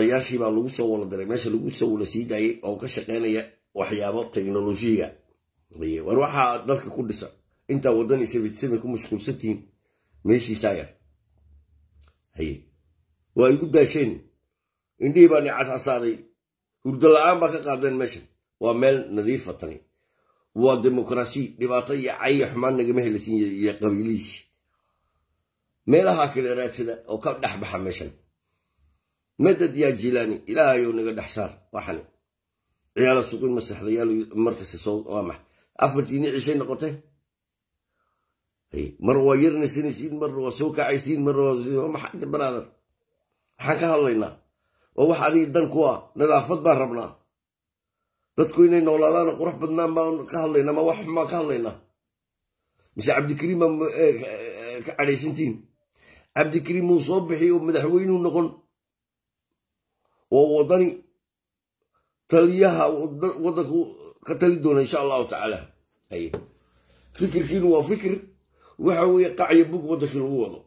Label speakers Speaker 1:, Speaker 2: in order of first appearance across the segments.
Speaker 1: odayaashii baa lagu soo wala diray meesha lagu soo wala sii daayay oo ka shaqeynaya waxyaabo teknolojiga war waxaa dalka ku dhisa intaa wadan isabitsame ku mashquulsantihiin meeshiisaa yar waa igu daasheen indhihii baan i cascasaaday hurdo la-aan baa ka qaadeen meeshan waa meel nadiifa ah tani waa demokrasi dhibaato iyo caya xumaan nagama helisiin iyo qabiilihiisi meelaha kala raagsada oo ka dhex baxa meeshan madad yaa jilaani ilaahayow naga dhex saar waxan ciyaala suqin ma yaal markasta soo waa max afartiina cishay noqotay mar waa yarnaysanaysiin marna waa soo kacaysiin marna maxaa banaadan maxaan ka hadlaynaa oo wax adigi dan ku ah nadaafad baan rabnaa dadku inay noolaadaan qurux badnaan baan ka hadlaynaa ma wax xumaan ka hadlaynaa mise cabdikariim eh, eh, eh, ka cadhaysantiin cabdikariim muu soo bixi oo madaxweynuu noqon oo wadani taliyaha wadanku ka tali doona insha allahu tacaala haye fikirkiinu waa fikir waxa weeye qacya bug wadankii lagu wado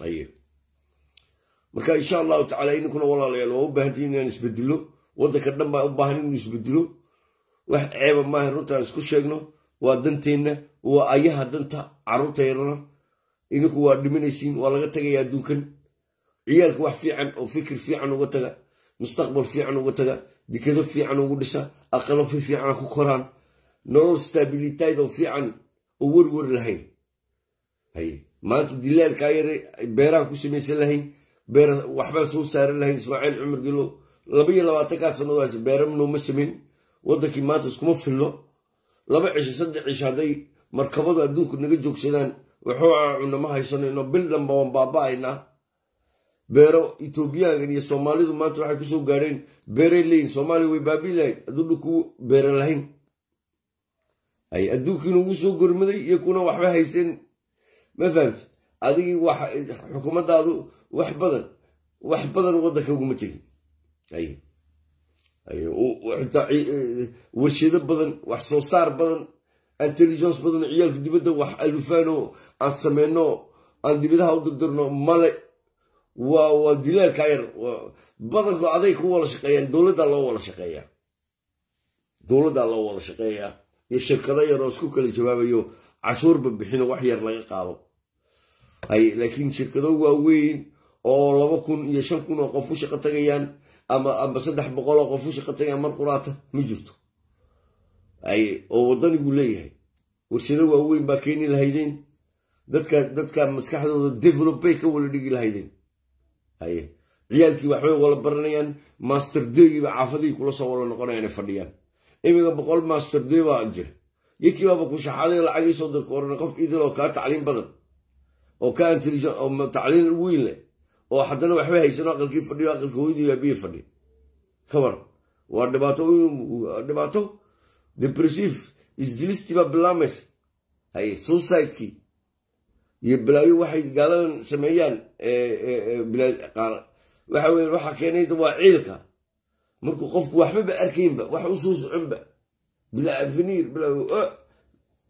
Speaker 1: haye marka insha allahu tacala ininkuna walaalayaal waa u baahantay eh, inaan isbedilo wadanka dhan baa u baahan inuu isbedilo wax ceeba maaha runtaan isku sheegno waa danteenna waa ayaha danta carruurtayrana ininku waa waa laga tagaya adduunkan ciyaalka wax fiican oo oh, fikir fiican uga taga mustaqbal fiican uga taga dekado fiican ugu dhisa aqalofi fiican ku koraan nolol stabilityd fiican oo werwer lahayn maanta dilaalkaa yare beeraan ku samaysan lahayn beer waxbaan soo saaran lahayn ismaaciil cumar gilo laba iyo labaatankaa sannadas beeramnooma samayn waddankii maanta iskuma fillo laba cisho saddex cisho hadday markabadu adduunku naga joogsadaan waxoo aacunama haysanayno bil dhanba baaba'aynaa beero etoobiyaankan iyo soomaalidu maanta waxay kusoo gaadheen beeray leeyihin soomaaliya way baabi lahayn hadduu lahayn ay adduunkiina ugu soo gormaday iyo kuna waxba hayseen ma fahamti adigii xukuumaddaadu wax badan wax badan waddanka uguma jirin e, warshado badan wax soo saar badan intelligence badan ciyaalka dibadda wax alufaan oo aan sameynoo aan dibadaha u dirdirno male waa dileelkaa yar badanko aday ku wala shaqeeyaan dowladdaa loo wala shaqeeyaa dowladdaa loo wada shaqeeyaa iyo shirkado yar oo isku kala jawaabayo cashuurba bixino wax yar laga qaado laakiin shirkado waaweyn oo laba kun iyo shan kun oo qof u shaqo tagayaan amaamba saddex boqol oo qof u shaqo tagayaan mar quraata ma jirto oo wadanigu leeyahay warshado waaweyn baa keeni lahaydeen dadka dadka maskaxdooda develop bay ka wala dhigi lahaydeen ciyaalkii waxbay wala baranayaan master daygiiba caafadii kula soo wala noqonaya inay fadhiyaan imiga boqol master day baa jira yakii baaba ku shaxaaday lacagiisoo dalka oran qof idil oo kaa tacliin badan oo kaa intelligent oo tacliin weyn leh oo haddana waxba haysan aqalkii fadhiyo aqalka hooyadii baa biyo fadhi kabar waa dhibaato dhibaato depressive isdilistii baa bilaamaysa haye suicidekii iyo balaayo waxay gaaladan sameeyaan waxa weyan waa ciilka markuu qofku waxbaba arkaynba wax usoo soconba bilaa oh,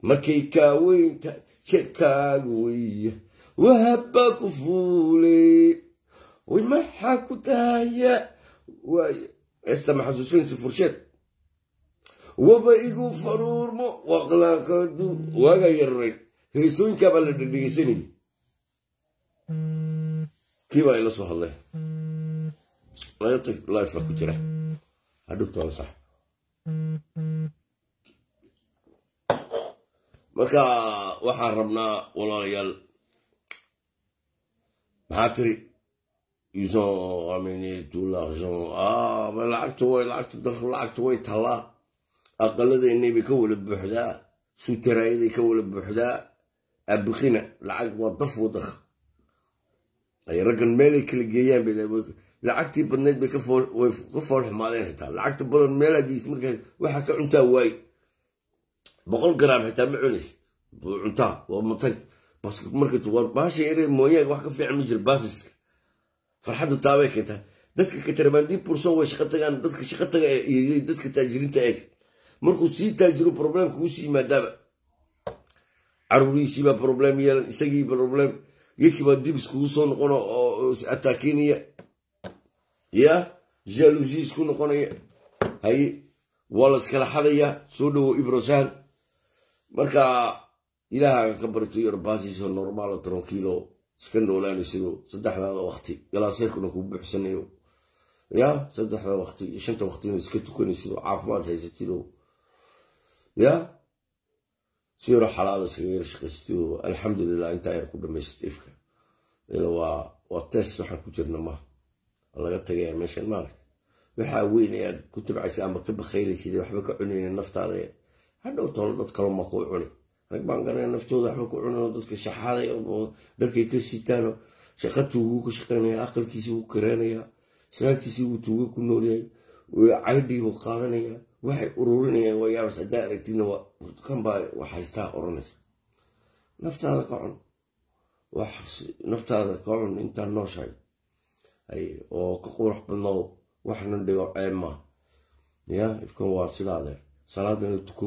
Speaker 1: markay kaa weynta shirkaagu weya wahabbaa ku fuuley way maxaa ku tahaya esta maxasuusinaysa fursheed waba igu faruurmo waqlaqadu waagaa yaruray dhegeysoyinkaa baa la dhegeysanayay kiibaa ayla soo hadleen life baa ku jira hadhugtaan sax marka waxaan rabnaa walaalayaal maxaa tiri iso ah, way talaa dalka bay ka wala buuxdaa suutarayaday ka wala buuxdaa abkina lacag waa daf wadaq ay raggan meelay kala geeyaan lacagtii badnayd bay ka fool xumaadeen xitaa lacagta badan meelaa geys markaas waxaa ka cuntaa waaye boqol garaam xitaa ma cunays cuntaa waa matag marbaasha yare mooyaanka wax ka fiican ma jiro baasiska farxadda taabay keentaa dadka katarabandii bursan way shaqo tagaan dadka shaqo taga dadka taajiriinta eeg markuu sii taajiro problemka uu sii yimaadaaba caruurihiisiibaa problem yeelan isagii problem yakiibaa dib iskugu soo noqona oo is ya jalusi isku noqonaya haye waa la iskala xadayaa soo dhowow ibrosan marka ilaahaga ka barito yorbaasiiso normaalo tranquiilo iska noolaanaysido saddexdaada wakti galaaseerkuna ku buuxsanayo ya saddexda wakti iyo shanta waktina iska tukanaysido caafimaad haysatido ya si yaro xalaada iskaga yar shaqaysti oo intaa yar ku dhamaysat ifka waa test waxaan ku jirna maa laga tagayaa meeshan maaragta waxaa weyn ee ku tabcaysa ama ka bakaylaysid waxba ka cunayna naftaada hadhow tolo dad kalo ma kuu cuni rag baan garanaya naftooda waxba ku cunin oo dadka shaxaaday dharkay ka sitaano shaqa tuuguu ka shaqaynaya aqalkiisii wuu karaanayaa islaantiisii wuu tuuga ku noolyahay caydhiibuu qaadanayaa waxay ururinayaan waa yaabas haddaa aragtidna kanbaa wax haystaa oranaysa naftaada ka cun naftaada ka cun intaa nooshahay oo ka qurux badnoo waxna dhigo ceeb maa ya ifkan waa sidaa adeer salaadana tuko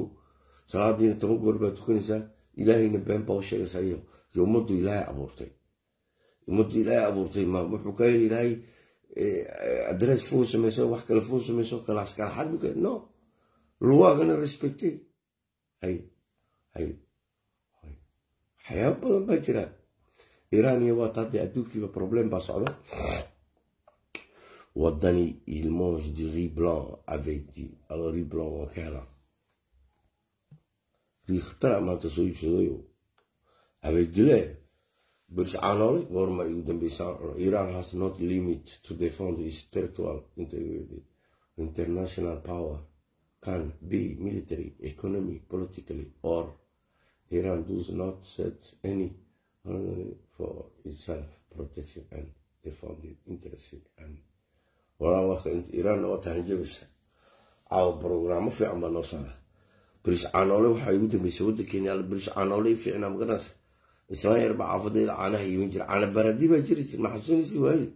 Speaker 1: salaadiina toban goor baa tukanaysaa ilaahayna been baa u sheegaysaa iyo ummaddu ilaahay abuurtay ummaddu ilaahay abuurtay ma wuxuu ka heli ilaahay eh, adres fuu sameyso wax kale fuu sameyso kalaas kalaxaad buu ka no luwaagana respecte waxyaaba badan baa jira iran iyo waata haddee adduunkiiba problem baa socda waddani il mange du riz blanc avec du riz blanc waan ka helaa riikhtara maanta soo iibsadayo avec du lait goorma igu dambeysaan cuno iran has not limit to defend its territorial international power can be military, economic, politically, or Iran does not set any only for itself protection and defending interest and iran waa tahan jabaysa caawa brogaraamo fiican baa noo saara biris caanoole waxaa igu dambaysa wadankeena alla biris caanoole fiicnaa magaranaysa islaan yar baa caafadeeda caanaha iibin jira caana baradi baa jiri jir ma xasuunaysi waaye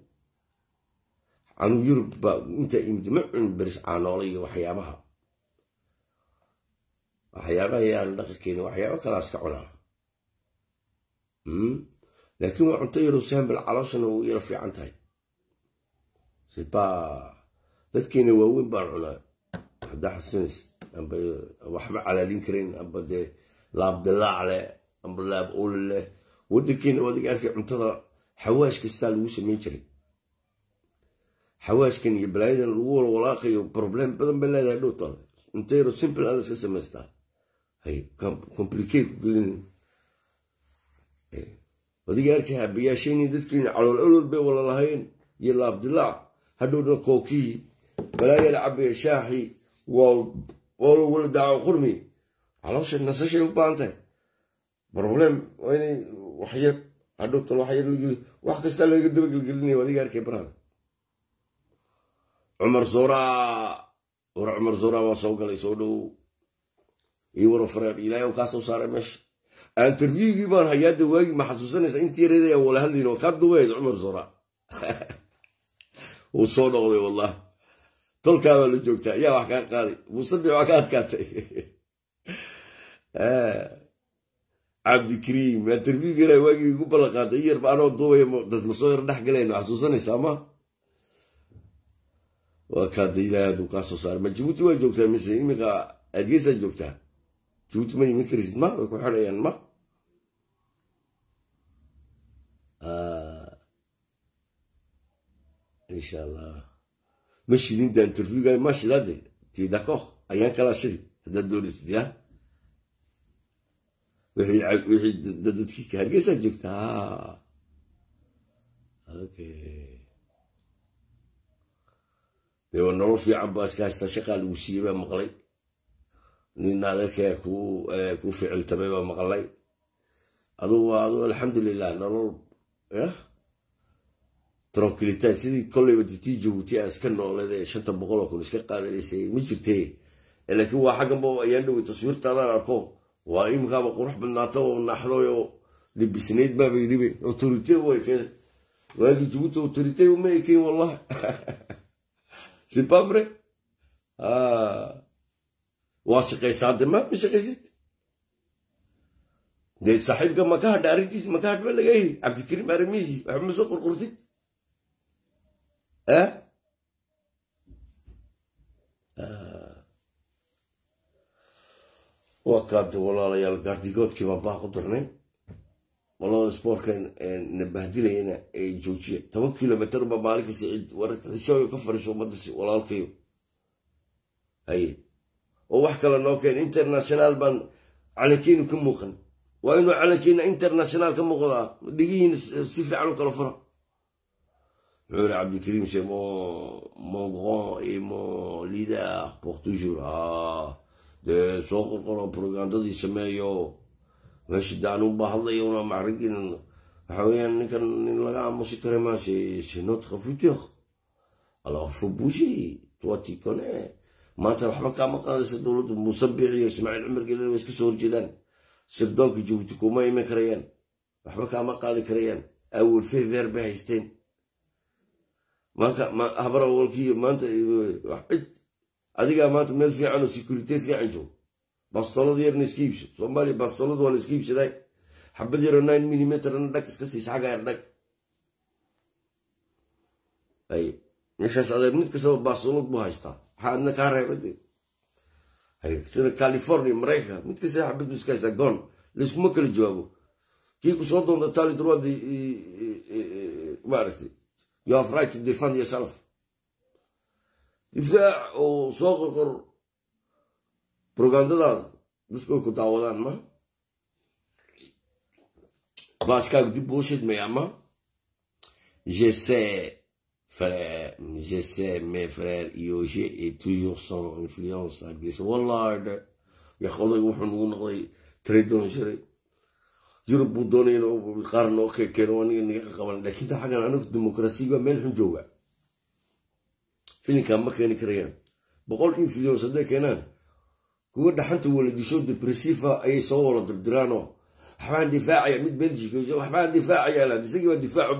Speaker 1: anuu yurub baa intaa imid ma cun biris caanoole iyo waxyaabaha aan dhaqankeena waxyaaba kalaas ka cunaa hmm? laakiin waa cunto yarow sahbal calooshana uu yaro fiican tahay siba dadkeena waaweyn baan cunaa haddaa xasuunays amba waxma calaalin karayn amba dee laab dilaac leh amba laab ul leh waddankeena wadig arkay cuntada xawaash kastaa lagu samayn jiray xawaashkan iyo balaayadan lagu walwalaaqayo problem badan bay leedahay dhowtale cunto yarow simple aan la samaystaa hay complicateku gelin wadiga eh, arki dadkiina calool alool bay wala lahayn iyo laabdilaac hadhowna kookihii balaayala shaaxi shaaxii wala daaco qurmi caloosha nasashay u baahan tahay broblem waa inay waxyar hadhowtan waxyar lageli wax kasta laga dabagelgelinaya wadiga arkay barada cumar sora war cumar sora waa soo galay soo dhow ilaakaasoo saaray meesha interviewgii baan hayaada waagi ma xasuusanaysa intii yareedaya wala hadlayn oo kaa dubayd cumar sora wuu soo noqday wallah tolkaabaa la joogtaa yaa wax kaa qaaday musabi waa ka adkaatay cabdikariim interviewgi yara waagii igu ballanqaatay in yarba anoo duubaya dadmasoo yar dhex galayno xasuusanaysaa ma waa kaada ilaaha aduu kaasoo saaray majibuuti waa joogtaa meesha iminka adgeysaa joogtaa jabuuti ma iman karaysid ma way ku xidhayaan ma insha allah ma shidin daan turfiga ma shidaade tii dakoh ayaan kala shidi haddaad doonaysid ya wixii dadkii ka hargeysaa joogta okay dee waa nolol fiican baa iska haysta shaqaa lagu siiyey baa maqlay nin adeerkaa kuu eh, ficiltamay baa maqlay adugu waa aduu alxamdulilah nolol eh? tronkilitaan sidii kollayba ditii jabuuti a iska nooleed ee shanta boqoloo kun iska qaadanaysay ma jirtee eh, laakiin waa xagganba ayaan dhowey taswiirtaadaan arko waa imikaaba qurux badnaata oo naaxdoy oo libisnayd baaba yiribe autorite way keen waagii jabuuti autorite ma ekeen wallahi sibafre waa shaqaysaa hadde maad ma shaqaysid dee saaxiibka maka hadha arrintiis maka hadh baa laga heli cabdikariim aramiisi waxba ma soo qurqurtid eh? ah. waa kaade walaalayaal gaardigoodkii baan baa ku darnay walada isboortkan nabahdilayana ee joojiya toban kilomitr ba maalin kasta cid xishooyo ka fariiso ummaddas walaalkayo haye oo wax kale noo keen international baan calankeenu ka muuqan waa inuu calankeena international ka muuqdaa dhigihiina si fiican u kala fura wuxuu yiri cabdikariim se mo mon grand et mon pour toujours ah dee soo qorqoro propagandadii sameeyo meesha daanuunbaa hadlaya una maxrigin waxa weeyaan ninkan nin laga aamusi kare maase c'est notre futur alors faut bouger toi tu connais maanta waxba kama qaadaysa dowladdu muusabix iyo ismaaciil cumar gelin wa iska soo horjeedaan sirdoonka jibuuti kuma iman karayaan waxba kama qaadi karayaan awal fever bay haysteen habar awalkiiyo maanta cid adigaa maanta meel fiicanoo sekurite fiican joogo bastolada yarna iska iibso soomaaliya bastolada waa iska iibsaday xabad yaroo nine millimetrna dhag iska siis xagaar dhag meeshaas adeer mid kastaba baasolod buu haystaa maxaa adna kaa reebay sida california maraykanka mid kasta xabadu iskaas agoon layskuma kala jawaabo kii ku soo doonta taali durwad maaragtay you have right to defend yourself difaac oo soo qoqor brogandadaada dadku ku daawadaan ma baaskaagu dib buu u shidmaya ma jese frère, je sais, mes frères, IOG est toujours sans influence. Wallah, yakhodag wuxuu nagu noqday tradonshary yurub buu doonay inuu qaar noo keekeeno aniga naga qaban laakiin ta xaggan anigu dimuqrasiga meel xun jooga filinkan ma keeni karayaan boqol influence hadday keenaan kuwa dhaxanta wala disho depressifa ayay soo wala dirdiraanoo waxbaan difaacaya mid belgica waxbaan difaacaya isagii baa difaacu